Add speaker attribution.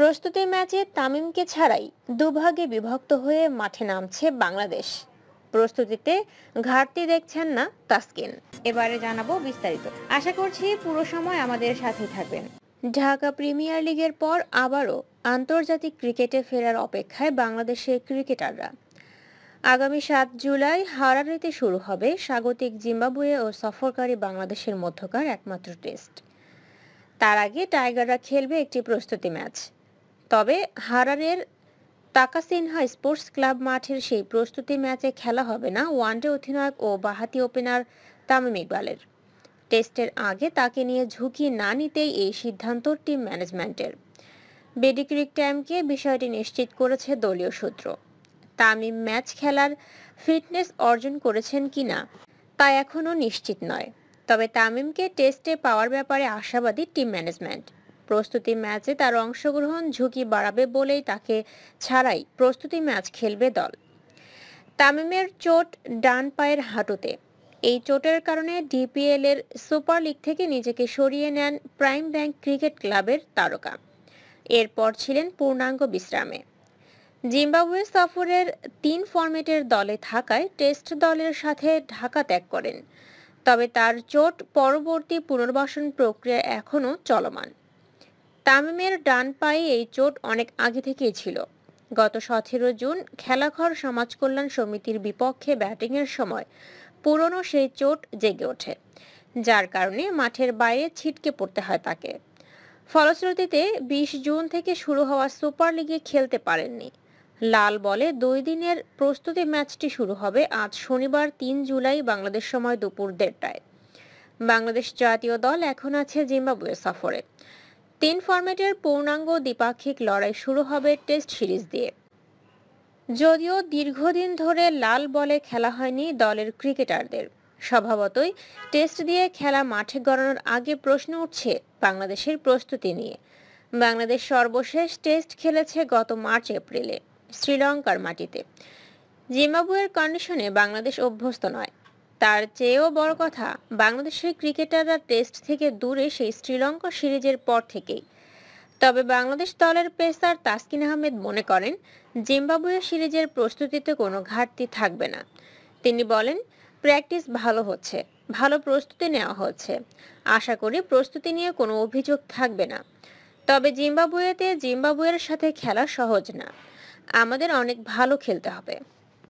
Speaker 1: প্রস্তুতি ম্যাচে তামিমকে ছাড়াই দুভাগে বিভক্ত হয়ে মাঠে নামছে বাংলাদেশ প্রস্তুতিতে ঘাটতি দেখছেন না তাসকিন এবারে জানাবো বিস্তারিত আশা করছি পুরো সময় আমাদের সাথে থাকবেন ঢাকা প্রিমিয়ার লিগের পর আবারও আন্তর্জাতিক ক্রিকেটে ফেরার অপেক্ষায় বাংলাদেশের ক্রিকেটাররা আগামী সাত জুলাই হারারিতে শুরু হবে স্বাগতিক জিম্বাবুয়ে ও সফরকারী বাংলাদেশের মধ্যকার একমাত্র টেস্ট তার আগে টাইগাররা খেলবে একটি প্রস্তুতি ম্যাচ তবে হারারের সিনহা স্পোর্টস ক্লাব মাঠের সেই প্রস্তুতি ম্যাচে খেলা হবে না ওয়ানডে অধিনায়ক ও বাহাতি ওপেনার তামিম ইকবালের টেস্টের আগে তাকে নিয়ে ঝুঁকি না নিতেই এই সিদ্ধান্ত টিম ম্যানেজমেন্টের বেডিক্রিক ট্যামকে বিষয়টি নিশ্চিত করেছে দলীয় সূত্র তামিম ম্যাচ খেলার ফিটনেস অর্জন করেছেন কিনা তা এখনও নিশ্চিত নয় তবে তামিমকে টেস্টে পাওয়ার ব্যাপারে আশাবাদী টিম ম্যানেজমেন্ট প্রস্তুতি ম্যাচে তার অংশগ্রহণ ঝুঁকি বাড়াবে বলেই তাকে ছাড়াই প্রস্তুতি ম্যাচ খেলবে দল তামিমের চোট ডান পায়ের হাঁটুতে এই চোটের কারণে ডিপিএল এর সুপার লিগ থেকে নিজেকে সরিয়ে নেন প্রাইম ব্যাংক ক্রিকেট ক্লাবের তারকা এরপর ছিলেন পূর্ণাঙ্গ বিশ্রামে জিম্বাবুয়ে সফরের তিন ফরম্যাটের দলে থাকায় টেস্ট দলের সাথে ঢাকা ত্যাগ করেন তবে তার চোট পরবর্তী পুনর্বাসন প্রক্রিয়া এখনও চলমান তামিমের ডান পায়ে এই চোট অনেক আগে থেকেই ছিল গত সতেরো জুন খেলাঘর সমাজ কল্যাণ সমিতির বিপক্ষে ব্যাটিংয়ের সময় পুরনো সেই চোট জেগে ওঠে যার কারণে মাঠের বাইরে ছিটকে পড়তে হয় তাকে ফলশ্রুতিতে ২০ জুন থেকে শুরু হওয়া সুপার লিগে খেলতে পারেননি লাল বলে দুই দিনের প্রস্তুতি ম্যাচটি শুরু হবে আজ শনিবার তিন জুলাই বাংলাদেশ সময় দুপুর দেড়টায় বাংলাদেশ জাতীয় দল এখন আছে জিম্বাবুয়ে সফরে তিন ফর্ম্যাটের পূর্ণাঙ্গ দ্বিপাক্ষিক লড়াই শুরু হবে টেস্ট সিরিজ দিয়ে যদিও দীর্ঘদিন ধরে লাল বলে খেলা হয়নি দলের ক্রিকেটারদের স্বভাবতই টেস্ট দিয়ে খেলা মাঠে গড়ানোর আগে প্রশ্ন উঠছে বাংলাদেশের প্রস্তুতি নিয়ে বাংলাদেশ সর্বশেষ টেস্ট খেলেছে গত মার্চ এপ্রিলে শ্রীলঙ্কার মাটিতে জিম্বাবুয়ের কন্ডিশনে বাংলাদেশ অভ্যস্ত নয় তার চেয়েও বড় কথা বাংলাদেশের ক্রিকেটাররা টেস্ট থেকে দূরে সেই শ্রীলঙ্কা সিরিজের পর থেকেই তবে বাংলাদেশ দলের পেসার তাসকিন আহমেদ মনে করেন জিম্বাবুয়ে সিরিজের প্রস্তুতিতে কোনো ঘাটতি থাকবে না তিনি বলেন প্র্যাকটিস ভালো হচ্ছে ভালো প্রস্তুতি নেওয়া হচ্ছে আশা করি প্রস্তুতি নিয়ে কোনো অভিযোগ থাকবে না তবে জিম্বাবুয়েতে জিম্বাবুয়ের সাথে খেলা সহজ না আমাদের অনেক ভালো খেলতে হবে